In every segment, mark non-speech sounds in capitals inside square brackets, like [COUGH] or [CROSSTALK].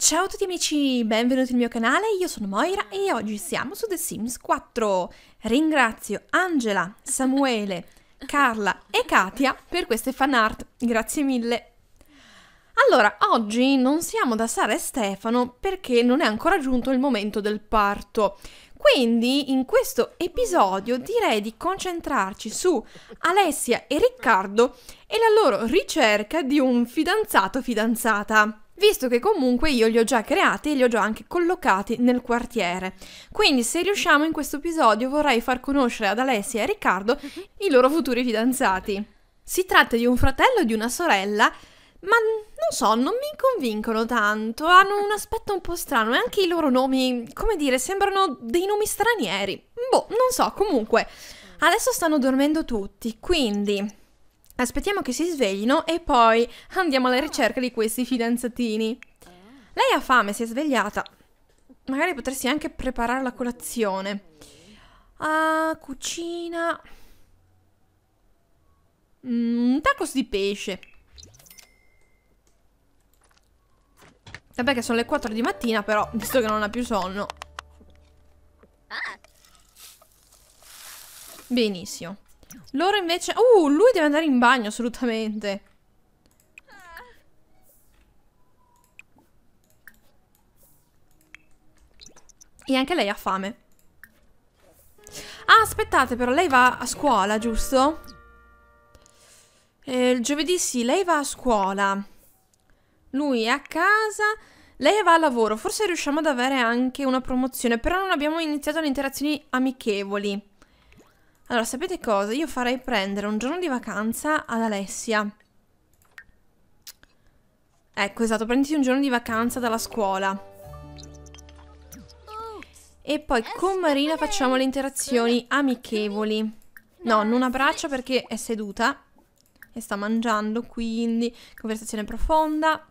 Ciao a tutti amici, benvenuti nel mio canale, io sono Moira e oggi siamo su The Sims 4. Ringrazio Angela, Samuele, [LAUGHS] Carla e Katia per queste fan art, grazie mille. Allora, oggi non siamo da Sara e Stefano perché non è ancora giunto il momento del parto. Quindi in questo episodio direi di concentrarci su Alessia e Riccardo e la loro ricerca di un fidanzato fidanzata visto che comunque io li ho già creati e li ho già anche collocati nel quartiere. Quindi se riusciamo in questo episodio vorrei far conoscere ad Alessia e a Riccardo mhm. i loro futuri fidanzati. Si tratta di un fratello e di una sorella ma non so, non mi convincono tanto, hanno un aspetto un po' strano e anche i loro nomi, come dire, sembrano dei nomi stranieri. Boh, non so, comunque, adesso stanno dormendo tutti, quindi Aspettiamo che si sveglino e poi andiamo alla ricerca di questi fidanzatini. Lei ha fame, si è svegliata. Magari potresti anche preparare la colazione. Ah, cucina. Mm, tacos di pesce. Vabbè che sono le 4 di mattina però, visto che non ha più sonno. Benissimo. Loro invece... Uh, lui deve andare in bagno assolutamente. E anche lei ha fame. Ah, aspettate, però lei va a scuola, giusto? Eh, il giovedì sì, lei va a scuola. Lui è a casa. Lei va a lavoro. Forse riusciamo ad avere anche una promozione, però non abbiamo iniziato le interazioni amichevoli. Allora, sapete cosa? Io farei prendere un giorno di vacanza ad Alessia. Ecco, esatto, prenditi un giorno di vacanza dalla scuola. E poi con Marina facciamo le interazioni amichevoli. No, non abbraccia perché è seduta e sta mangiando, quindi conversazione profonda.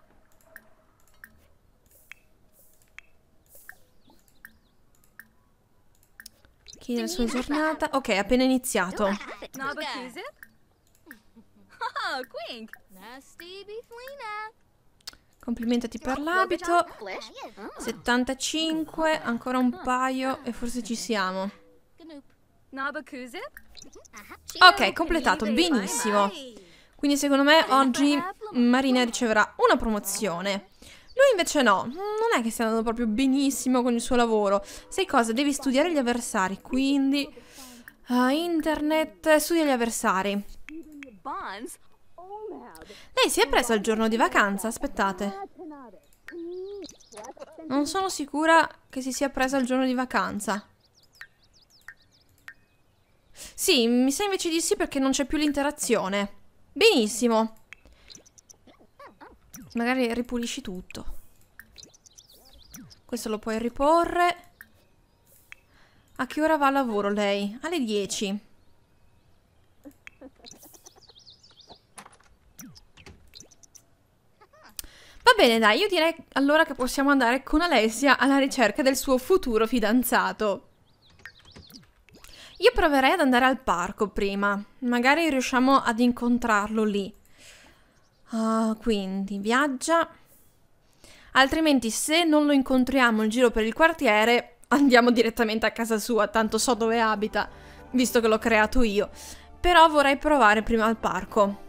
Chi nella sua giornata? Ok, appena iniziato. Oh, Complimentati per l'abito. 75, ancora un paio e forse ci siamo. Uh-huh. Ok, completato, benissimo. Quindi secondo me oggi Marina riceverà una promozione. Lui invece no, non è che stia andando proprio benissimo con il suo lavoro. Sai cosa? Devi studiare gli avversari, quindi... Uh, internet, studia gli avversari. Lei si è presa il giorno di vacanza, aspettate. Non sono sicura che si sia presa il giorno di vacanza. Sì, mi sa invece di sì perché non c'è più l'interazione. Benissimo. Magari ripulisci tutto. Questo lo puoi riporre. A che ora va a lavoro lei? Alle 10. Va bene, dai, io direi allora che possiamo andare con Alessia alla ricerca del suo futuro fidanzato. Io proverei ad andare al parco prima. Magari riusciamo ad incontrarlo lì. Uh, quindi viaggia. Altrimenti se non lo incontriamo in giro per il quartiere, andiamo direttamente a casa sua, tanto so dove abita, visto che l'ho creato io. Però vorrei provare prima al parco.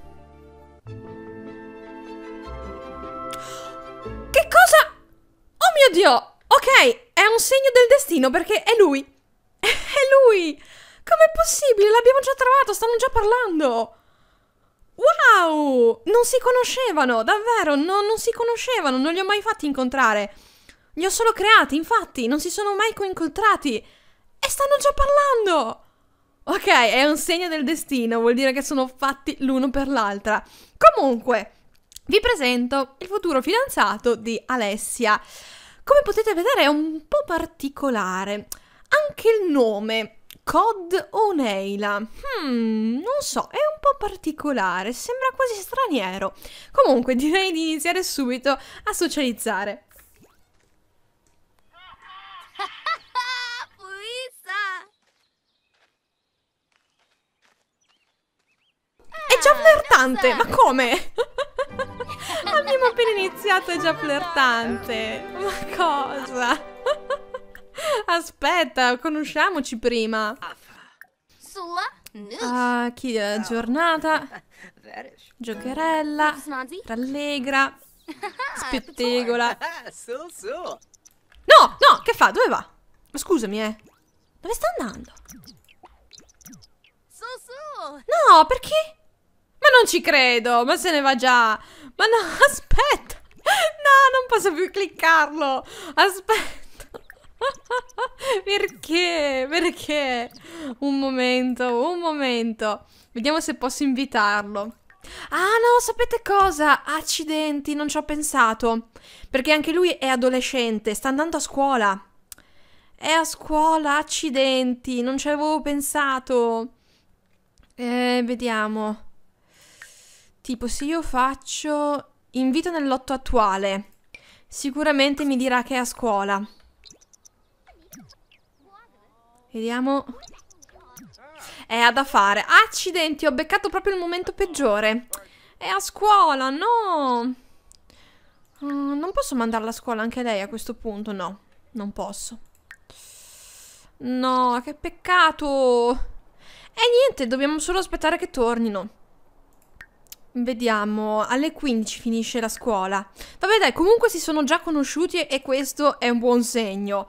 Che cosa? Oh mio Dio! Ok, è un segno del destino perché è lui. [LAUGHS] È lui! Com'è possibile? L'abbiamo già trovato, stanno già parlando! Wow! Non si conoscevano, davvero, no, non si conoscevano, non li ho mai fatti incontrare. Li ho solo creati, infatti, non si sono mai coincontrati. E stanno già parlando! Ok, è un segno del destino, vuol dire che sono fatti l'uno per l'altra. Comunque, vi presento il futuro fidanzato di Alessia. Come potete vedere è un po' particolare. Anche il nome Cod Oneila. Hmm, non so, è un po' particolare, sembra quasi straniero. Comunque, [LAUGHS] direi di iniziare subito a socializzare. [LAUGHS] È già ah, flirtante, ma come? [LAUGHS] Abbiamo appena iniziato, è già flirtante. Ma cosa? Aspetta, conosciamoci prima. Ah, chi è eh, giornata? Giocherella. Rallegra. [LAUGHS] Spettegola. [LAUGHS] No, no, che fa? Dove va? Ma scusami, eh. Dove sta andando? No, perché? Ma non ci credo, ma se ne va già. Ma no, [LAUGHS] aspetta. No, non posso più cliccarlo. Aspetta. [LAUGHS] Perché? Perché? Un momento, un momento. Vediamo se posso invitarlo. Ah no, sapete cosa? Accidenti, non ci ho pensato. Perché anche lui è adolescente, sta andando a scuola. È a scuola, accidenti, non ci avevo pensato. Eh, vediamo. Tipo, se io faccio invito nell'otto attuale, sicuramente mi dirà che è a scuola. Vediamo. È ha da fare. Accidenti, ho beccato proprio il momento peggiore. È a scuola, no! Uh, non posso mandarla a scuola anche lei a questo punto, no. Non posso. No, che peccato! E niente, dobbiamo solo aspettare che tornino. Vediamo, alle 15 finisce la scuola. Vabbè dai, comunque si sono già conosciuti e questo è un buon segno.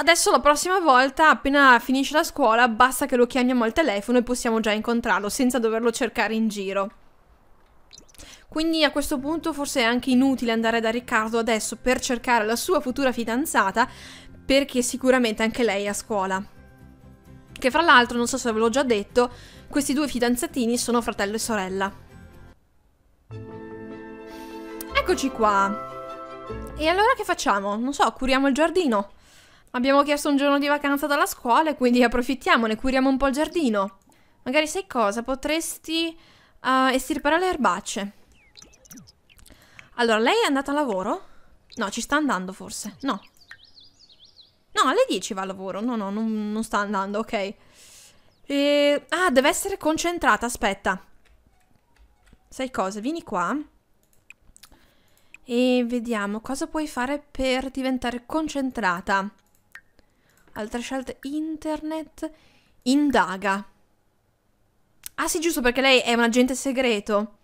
Adesso la prossima volta, appena finisce la scuola, basta che lo chiamiamo al telefono e possiamo già incontrarlo senza doverlo cercare in giro. Quindi a questo punto forse è anche inutile andare da Riccardo adesso per cercare la sua futura fidanzata, perché sicuramente anche lei è a scuola. Che fra l'altro, non so se ve l'ho già detto, questi due fidanzatini sono fratello e sorella. Eccoci qua. E allora che facciamo? Non so, curiamo il giardino. Abbiamo chiesto un giorno di vacanza dalla scuola, quindi approfittiamone, curiamo un po' il giardino. Magari sai cosa? Potresti uh, estirpare le erbacce. Allora, lei è andata a lavoro? No, ci sta andando forse. No. No, alle 10 va a lavoro. No, no, non, non sta andando, ok. E... Ah, deve essere concentrata, aspetta. Sai cosa? Vieni qua. E vediamo cosa puoi fare per diventare concentrata altre scelte. internet. Indaga. Ah sì, giusto, perché lei è un agente segreto.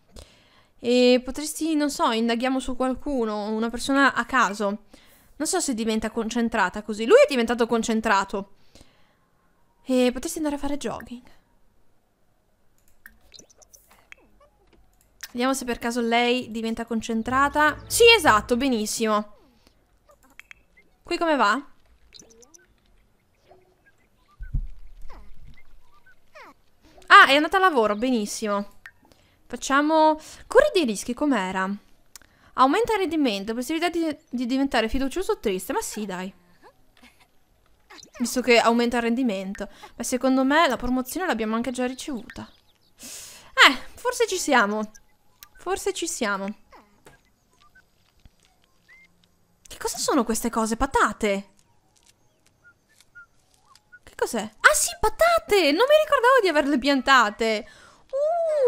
E potresti, non so, indaghiamo su qualcuno, una persona a caso. Non so se diventa concentrata così. Lui è diventato concentrato. E potresti andare a fare jogging. Vediamo se per caso lei diventa concentrata. Sì, esatto, benissimo. Qui come va? Ah, è andata a lavoro, benissimo. Facciamo... Corri dei rischi, com'era? Aumenta il rendimento, possibilità di, di diventare fiducioso o triste. Ma sì, dai. Visto che aumenta il rendimento. Ma secondo me la promozione l'abbiamo anche già ricevuta. Eh, forse ci siamo. Forse ci siamo. Che cosa sono queste cose? Patate? Che cos'è? Ah sì, patate! Non mi ricordavo di averle piantate!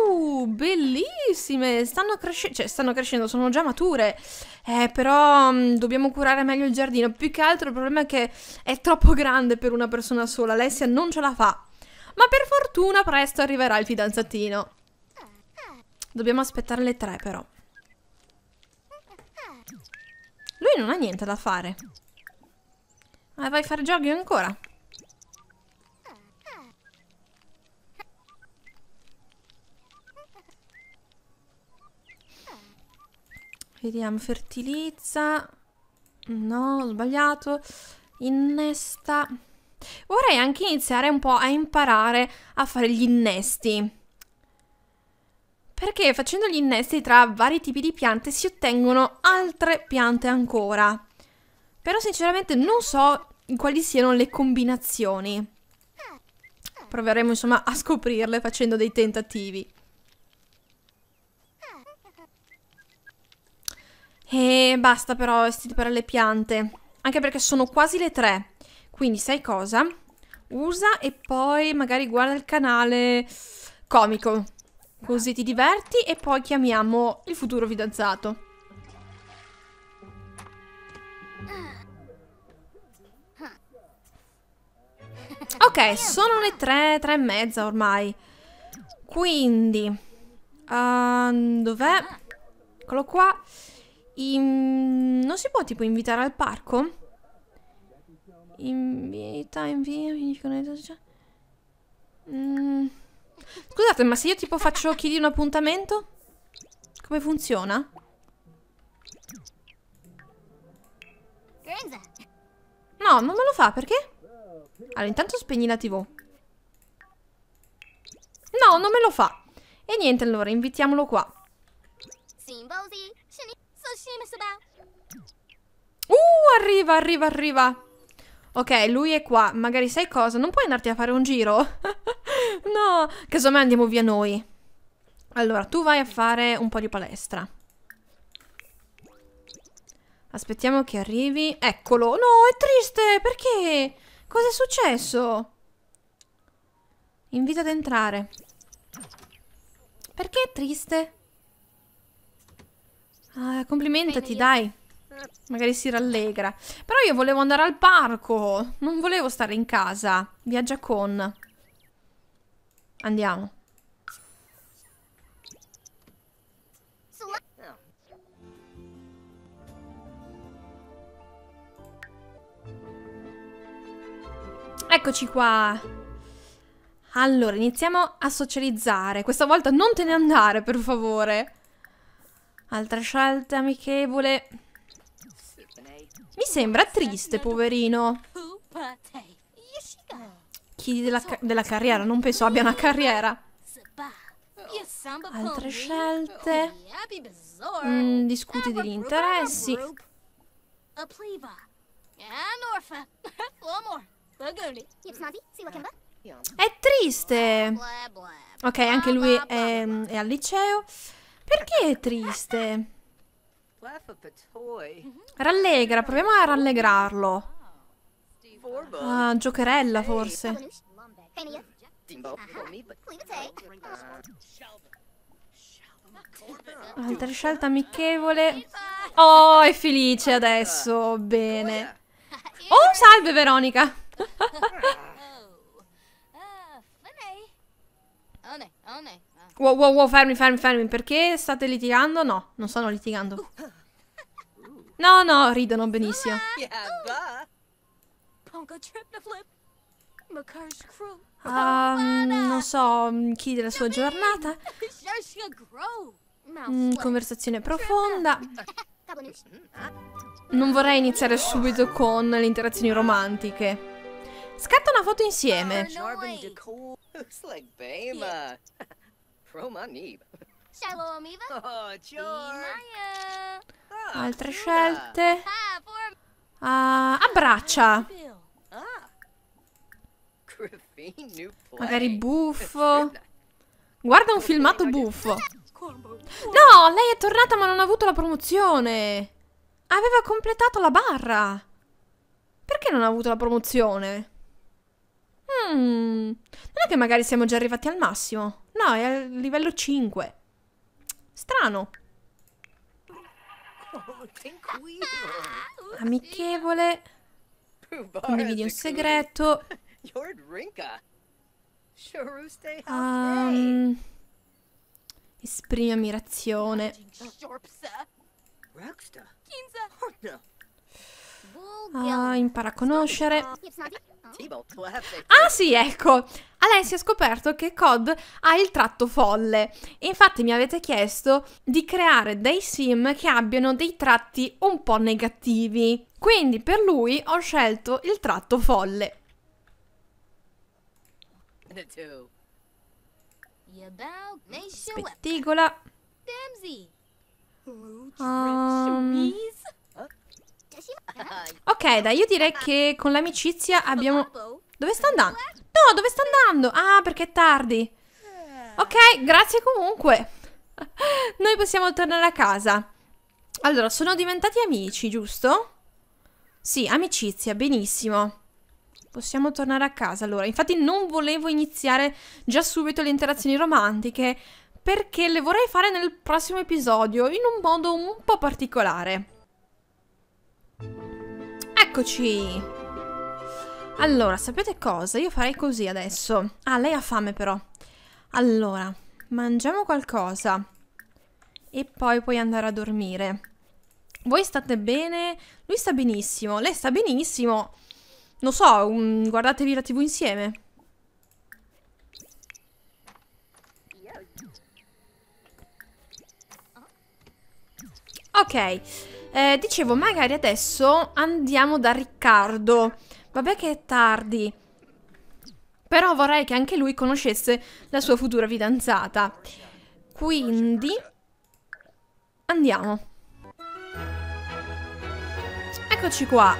Uh, bellissime! Stanno crescendo, cioè stanno crescendo, sono già mature. Eh, però mh, mm, dobbiamo curare meglio il giardino. Più che altro il problema è che è troppo grande per una persona sola. Alessia non ce la fa. Ma per fortuna presto arriverà il fidanzatino. Dobbiamo aspettare le tre però. Lui non ha niente da fare. Ah, vai a fare jogging ancora? Vediamo, fertilizza. No, ho sbagliato. Innesta. Vorrei anche iniziare un po' a imparare a fare gli innesti. Perché facendo gli innesti tra vari tipi di piante si ottengono altre piante ancora. Però sinceramente non so quali siano le combinazioni. Proveremo insomma a scoprirle facendo dei tentativi. E basta però estirpare le piante. Anche perché sono quasi le tre. Quindi sai cosa? Usa e poi magari guarda il canale comico. Così ti diverti e poi chiamiamo il futuro fidanzato. Ok, sono le tre, tre e mezza ormai. Quindi... Uh, Dov'è? Eccolo qua. In... Non si può tipo invitare al parco? Invita, invia, mm. Scusate, ma se io tipo faccio chiedi un appuntamento? Come funziona? No, non me lo fa, perché? Allora, intanto spegni la tv. No, non me lo fa. E niente, allora, invitiamolo qua. Uh, arriva, arriva, arriva. Ok, lui è qua. Magari sai cosa? Non puoi andarti a fare un giro? [LAUGHS] no, casomai andiamo via noi. Allora, tu vai a fare un po' di palestra. Aspettiamo che arrivi. Eccolo. No, è triste. Perché? Cosa è successo? Invita ad entrare. Perché è triste? Ah, complimentati, dai. Magari si rallegra. Però io volevo andare al parco. Non volevo stare in casa. Viaggia con. Andiamo. Eccoci qua. Allora, iniziamo a socializzare. Questa volta non te ne andare, per favore. Altra scelta amichevole. Mi sembra triste, poverino. Chi della, ca della carriera? Non penso abbia una carriera. Altre scelte. Mm, discuti degli interessi. È triste. Ok, anche lui è, è al liceo. Perché è triste? Rallegra, proviamo a rallegrarlo. Ah, giocherella forse. Uh-huh. Altra scelta amichevole. Oh, è felice adesso. Bene. Oh, salve Veronica. Ah. Oh. Ah, oh, oh, Wow, wow, wow, fermi, fermi, fermi. Perché state litigando? No, non sono litigando. No, no, ridono benissimo. Um, non so mm, chi della sua giornata. Mm, conversazione profonda. Non vorrei iniziare subito con le interazioni romantiche. Scatta una foto insieme. [LAUGHS] Oh, Altre ah, scelte. Ah, ah, abbraccia. Ah. Magari buffo. [LAUGHS] Guarda un filmato buffo. No, lei è tornata ma non ha avuto la promozione. Aveva completato la barra. Perché non ha avuto la promozione? Mm, non è che magari siamo già arrivati al massimo. No, è al livello 5. Strano. Amichevole. Condividi un segreto. Um, esprimi ammirazione. Ah, impara a conoscere. Ah sì, ecco! Alessia ha scoperto che COD ha il tratto folle. Infatti mi avete chiesto di creare dei sim che abbiano dei tratti un po' negativi. Quindi per lui ho scelto il tratto folle. Spettigola. Um... Ok, dai, io direi che con l'amicizia abbiamo... Dove sta andando? No, dove sta andando? Ah, perché è tardi. Ok, grazie comunque. [LAUGHS] Noi possiamo tornare a casa. Allora, sono diventati amici, giusto? Sì, amicizia, benissimo. Possiamo tornare a casa allora. Infatti non volevo iniziare già subito le interazioni romantiche perché le vorrei fare nel prossimo episodio in un modo un po' particolare. Eccoci! Allora, sapete cosa? Io farei così adesso. Ah, lei ha fame però. Allora, mangiamo qualcosa. E poi puoi andare a dormire. Voi state bene? Lui sta benissimo. Lei sta benissimo. Non so, um, guardatevi la tv insieme. Ok. Eh, dicevo, magari adesso andiamo da Riccardo. Vabbè che è tardi. Però vorrei che anche lui conoscesse la sua futura fidanzata. Quindi... Andiamo. Eccoci qua.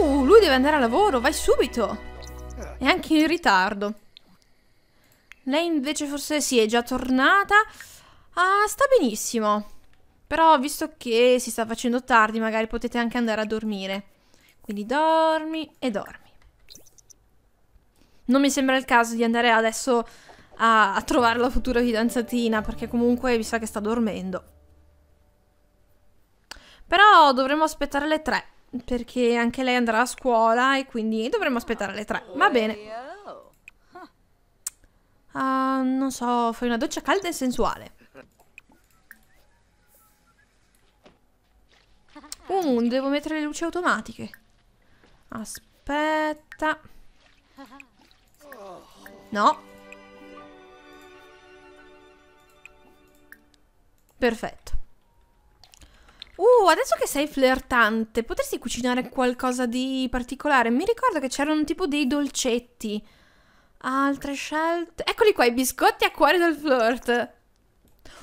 Uh, lui deve andare a lavoro, vai subito. È anche in ritardo. Lei invece forse sì, è già tornata. Ah, sta benissimo. Però visto che si sta facendo tardi, magari potete anche andare a dormire. Quindi dormi e dormi. Non mi sembra il caso di andare adesso a, a trovare la futura fidanzatina, perché comunque mi sa che sta dormendo. Però dovremmo aspettare le tre, perché anche lei andrà a scuola e quindi dovremmo aspettare le tre. Va bene. Uh, non so, fai una doccia calda e sensuale. Uh, devo mettere le luci automatiche. Aspetta. No. Perfetto. Uh, adesso che sei flirtante, potresti cucinare qualcosa di particolare? Mi ricordo che c'erano tipo dei dolcetti. Altre scelte. Eccoli qua, i biscotti a cuore del flirt.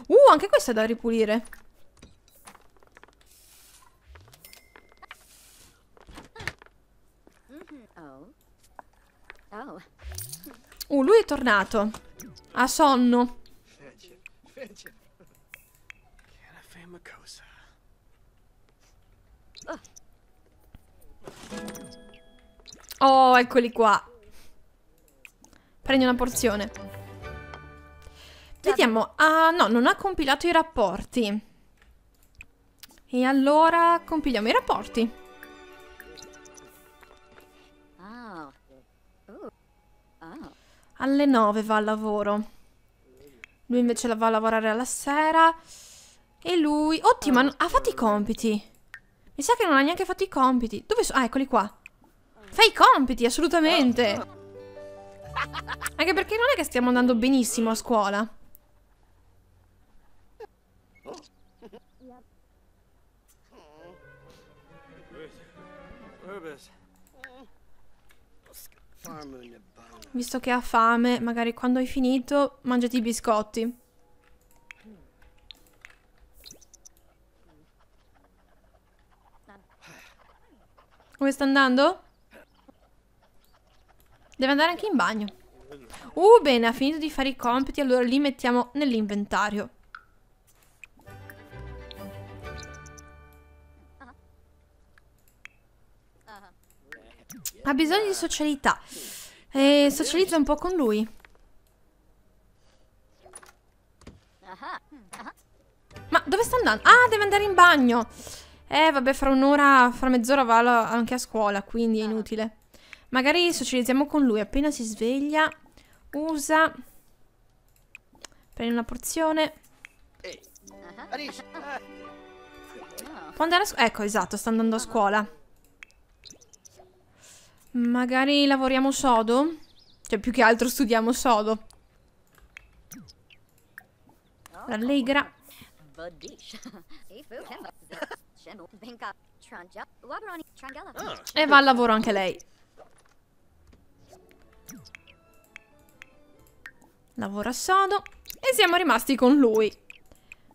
Uh, anche questo è da ripulire. Uh, lui è tornato. Ha sonno. Ah. Oh, eccoli qua. Prendi una porzione. Vediamo. Ah, no, non ha compilato i rapporti. E allora compiliamo i rapporti. alle 9 va al lavoro. Lui invece la va a lavorare alla sera. E lui... Ottimo, ah, ha fatto i compiti. Mi sa che non ha neanche fatto i compiti. Dove sono? Ah, eccoli qua. Fai i compiti, assolutamente. [LAUGHS] Anche perché non è che stiamo andando benissimo a scuola. Farming visto che ha fame, magari quando hai finito mangiati i biscotti. Come sta andando? Deve andare anche in bagno. Uh, bene, ha finito di fare i compiti, allora li mettiamo nell'inventario. Ha bisogno di socialità. E socializza un po' con lui. Ma dove sta andando? Ah, deve andare in bagno. Eh, vabbè, fra un'ora, fra mezz'ora va anche a scuola, quindi è inutile. Magari socializziamo con lui. Appena si sveglia, usa. Prendi una porzione. Eh. Può andare a scuola. Ecco, esatto, sta andando a scuola. Magari lavoriamo sodo? Cioè, più che altro studiamo sodo. Rallegra. [LAUGHS] E va al lavoro anche lei. Lavora sodo. E siamo rimasti con lui.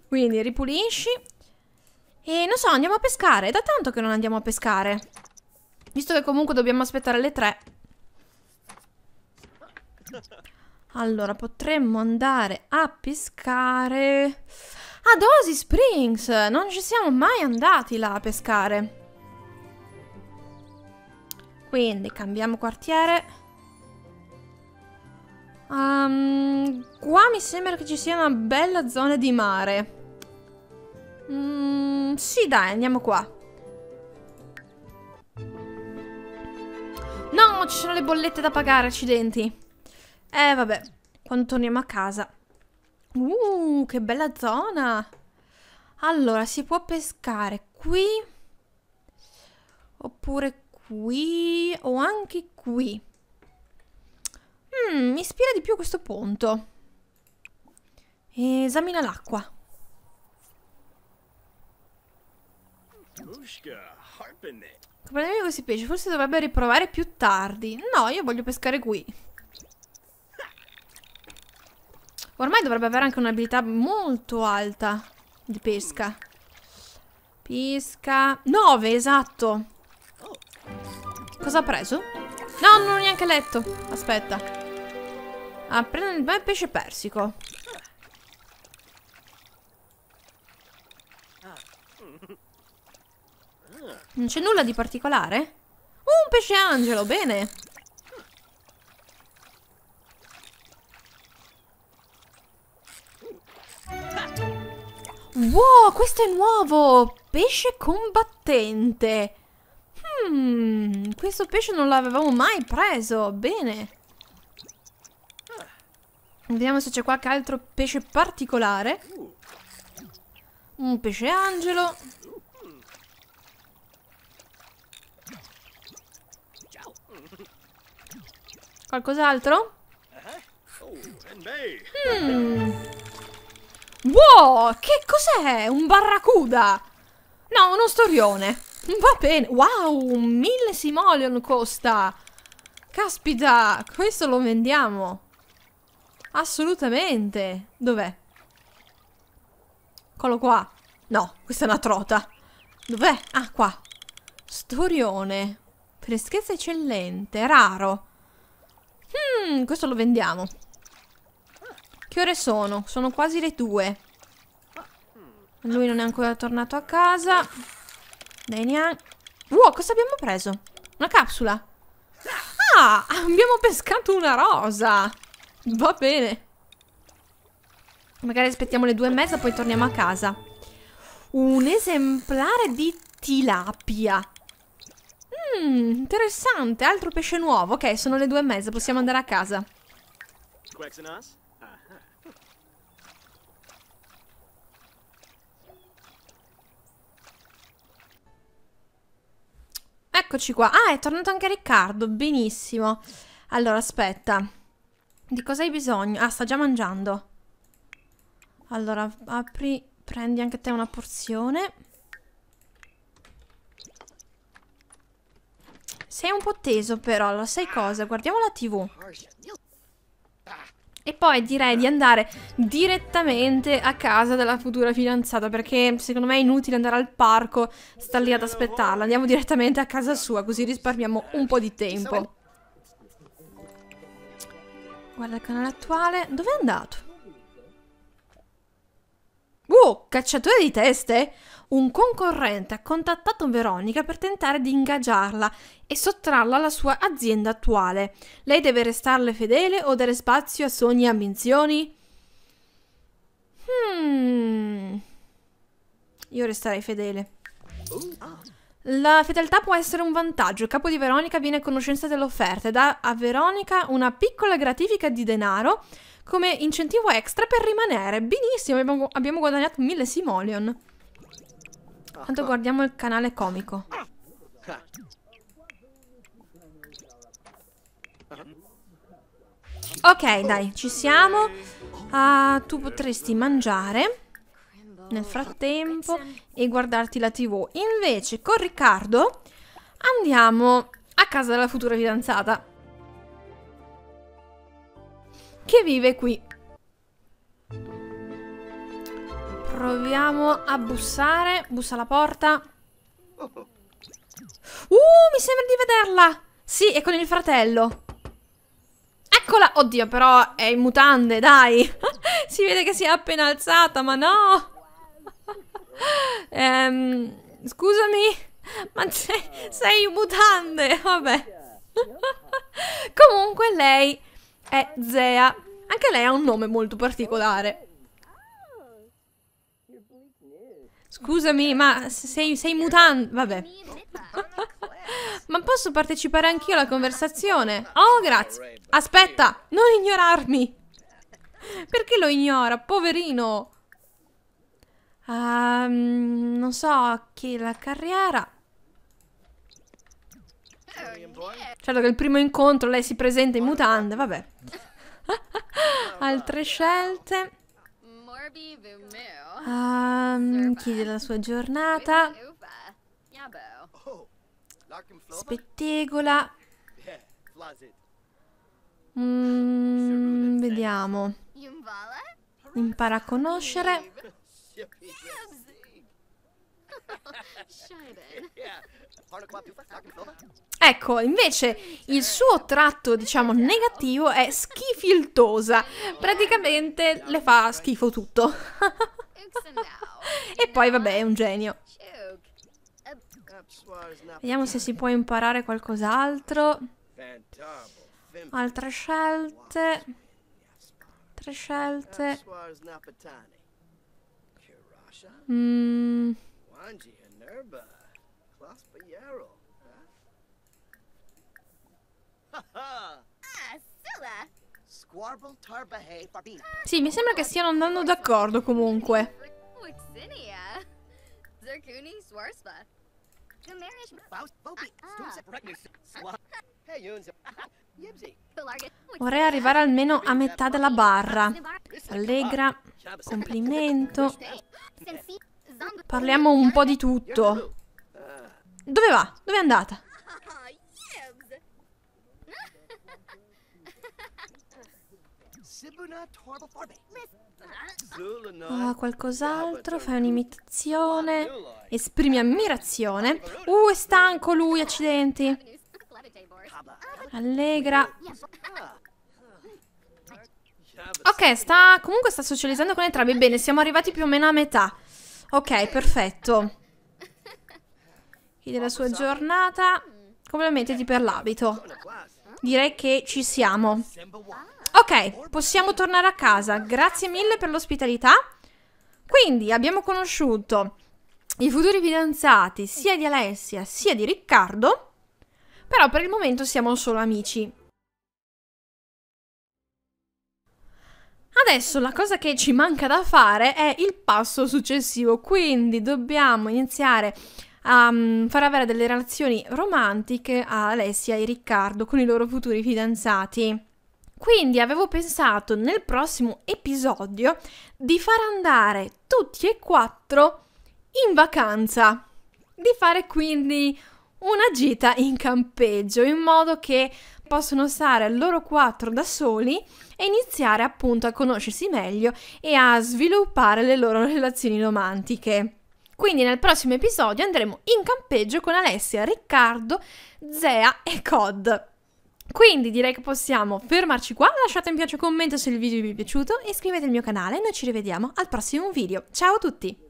Quindi ripulisci. E non so, andiamo a pescare. È da tanto che non andiamo a pescare. Visto che comunque dobbiamo aspettare le 3. Allora, potremmo andare a pescare... A Dosi Springs! Non ci siamo mai andati là a pescare. Quindi, cambiamo quartiere. Um, qua mi sembra che ci sia una bella zona di mare. Mm, sì, dai, andiamo qua. No, ci sono le bollette da pagare, accidenti. Eh, vabbè. Quando torniamo a casa. Uh, che bella zona. Allora, si può pescare qui. Oppure qui. O anche qui. Mm, mi ispira di più questo punto. Esamina l'acqua. Mushka, harpinette. Prendemi questi pesci, forse dovrebbe riprovare più tardi. No, io voglio pescare qui. Ormai dovrebbe avere anche un'abilità molto alta di pesca. Pesca... 9, esatto. Cosa ha preso? No, non ho neanche letto. Aspetta. Ah, prende il pesce persico. Non c'è nulla di particolare? Oh, un pesce angelo, bene! Wow, questo è nuovo! Pesce combattente! Hmm, questo pesce non l'avevamo mai preso, bene! Vediamo se c'è qualche altro pesce particolare. Un pesce angelo. Qualcos'altro? Mm. Wow, che cos'è? Un barracuda! No, uno storione. Va bene. Wow, Un mille simoleon costa. Caspita, questo lo vendiamo. Assolutamente. Dov'è? Eccolo qua. No, questa è una trota. Dov'è? Ah, qua. Storione. Freschezza eccellente, raro. Hmm, questo lo vendiamo. Che ore sono? Sono quasi le due. Lui non è ancora tornato a casa. Dai, neanche... Wow, cosa abbiamo preso? Una capsula. Ah, abbiamo pescato una rosa. Va bene. Magari aspettiamo le due e mezza, poi torniamo a casa. Un esemplare di tilapia. Mmm, interessante. Altro pesce nuovo. Ok, sono le due e mezza. Possiamo andare a casa. Eccoci qua. Ah, è tornato anche Riccardo. Benissimo. Allora, aspetta. Di cosa hai bisogno? Ah, sta già mangiando. Allora, apri... Prendi anche te una porzione. Sei un po' teso però, lo sai cosa? Guardiamo la tv. E poi direi di andare direttamente a casa della futura fidanzata perché secondo me è inutile andare al parco, sta lì ad aspettarla. Andiamo direttamente a casa sua così risparmiamo un po' di tempo. Guarda il canale attuale. Dove è andato? cacciatore di teste? Un concorrente ha contattato Veronica per tentare di ingaggiarla e sottrarla alla sua azienda attuale. Lei deve restarle fedele o dare spazio a sogni e ambizioni? Hmm. Io resterei fedele. La fedeltà può essere un vantaggio. Il capo di Veronica viene a conoscenza dell'offerta e dà a Veronica una piccola gratifica di denaro come incentivo extra per rimanere. Benissimo, abbiamo, abbiamo guadagnato mille simoleon. Ecco. Tanto guardiamo il canale comico. Ok, dai, ci siamo. Uh, tu potresti mangiare nel frattempo e guardarti la tv. Invece, con Riccardo andiamo a casa della futura fidanzata che vive qui. Proviamo a bussare. Bussa la porta. Uh, mi sembra di vederla. Sì, è con il fratello. Eccola! Oddio, però è in mutande, dai! [LAUGHS] si vede che si è appena alzata, ma no! [LAUGHS] ehm, scusami, ma sei in mutande, vabbè. [LAUGHS] Comunque lei è Zea. Anche lei ha un nome molto particolare. Scusami, ma sei, sei mutante... Vabbè. [LAUGHS] ma posso partecipare anch'io alla conversazione? Oh, grazie. Aspetta, non ignorarmi. Perché lo ignora? Poverino. Um, non so, che la carriera... Eh, certo che il primo incontro lei si presenta in mutande, vabbè. [LAUGHS] [LAUGHS] Altre scelte. Um, chiede la sua giornata. Oh, Spettegola. Mm, vediamo. Impara a conoscere. [LAUGHS] Ecco, invece il suo tratto, diciamo, negativo è schifiltosa. Praticamente le fa schifo tutto. [LAUGHS] e poi, vabbè, è un genio. Vediamo se si può imparare qualcos'altro. Altre scelte. Altre scelte. Mmm... [LAUGHS] Ah, sì, mi sembra che stiano andando d'accordo comunque. Ah, ah. [LAUGHS] Vorrei arrivare almeno a metà della barra. Allegra, complimento. Parliamo un po' di tutto. Dove va? Dove è andata? Ah, qualcos'altro, fai un'imitazione. Esprimi ammirazione. Uh, è stanco lui, accidenti. Allegra. Ok, sta, comunque sta socializzando con entrambi. Bene, siamo arrivati più o meno a metà. Ok, perfetto. Chi della sua giornata. Complimenti per l'abito. Direi che ci siamo. Ok, possiamo tornare a casa. Grazie mille per l'ospitalità. Quindi abbiamo conosciuto i futuri fidanzati sia di Alessia sia di Riccardo, però per il momento siamo solo amici. Adesso la cosa che ci manca da fare è il passo successivo, quindi dobbiamo iniziare a mm, far avere delle relazioni romantiche a Alessia e Riccardo con i loro futuri fidanzati. Quindi avevo pensato nel prossimo episodio di far andare tutti e quattro in vacanza, di fare quindi una gita in campeggio in modo che possono stare loro quattro da soli e iniziare appunto a conoscersi meglio e a sviluppare le loro relazioni romantiche. Quindi nel prossimo episodio andremo in campeggio con Alessia, Riccardo, Zea e Cod. Quindi direi che possiamo fermarci qua, lasciate un piace commento se il video vi è piaciuto, iscrivetevi al mio canale e noi ci rivediamo al prossimo video. Ciao a tutti!